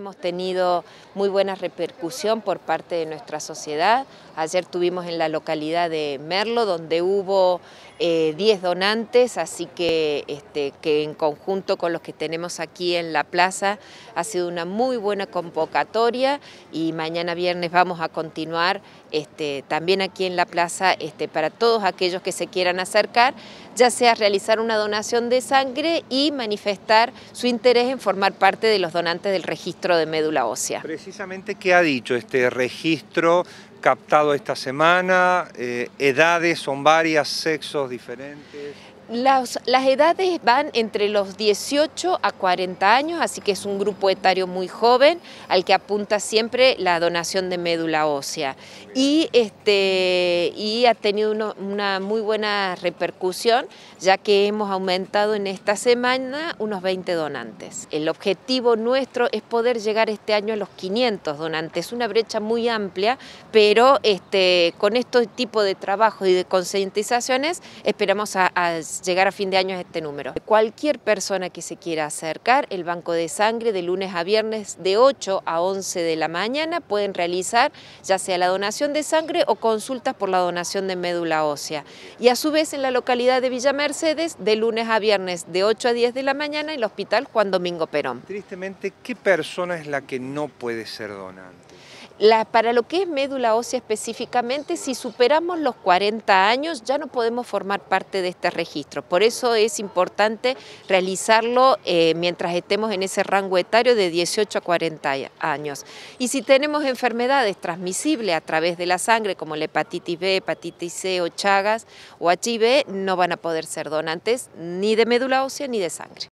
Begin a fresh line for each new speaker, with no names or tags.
Hemos tenido muy buena repercusión por parte de nuestra sociedad. Ayer tuvimos en la localidad de Merlo, donde hubo 10 eh, donantes, así que, este, que en conjunto con los que tenemos aquí en la plaza ha sido una muy buena convocatoria y mañana viernes vamos a continuar este, también aquí en la plaza este, para todos aquellos que se quieran acercar ya sea realizar una donación de sangre y manifestar su interés en formar parte de los donantes del registro de médula ósea.
Precisamente, ¿qué ha dicho este registro captado esta semana? Eh, ¿Edades son varias, sexos diferentes?
Las, edades van entre los 18 a 40 años, así que es un grupo etario muy joven al que apunta siempre la donación de médula ósea. Y, este, y ha tenido una muy buena repercusión, ya que hemos aumentado en esta semana unos 20 donantes. El objetivo nuestro es poder llegar este año a los 500 donantes, una brecha muy amplia, pero este, con este tipo de trabajo y de concientizaciones esperamos a llegar a fin de año a este número. Cualquier persona que se quiera acercar, el banco de sangre de lunes a viernes de 8 a 11 de la mañana pueden realizar ya sea la donación de sangre o consultas por la donación de médula ósea. Y a su vez en la localidad de Villa Mercedes de lunes
a viernes de 8
a 10 de la mañana en el Hospital Juan Domingo Perón.
Tristemente, ¿qué persona es la que no puede ser donante?
para lo que es médula ósea específicamente, si superamos los 40 años ya no podemos formar parte de este registro. Por eso es importante realizarlo eh, mientras estemos en ese rango etario de 18 a 40 años. Y si tenemos enfermedades transmisibles a través de la sangre, como la hepatitis B, hepatitis C o Chagas o HIV, no van a poder ser donantes ni de médula ósea ni de sangre.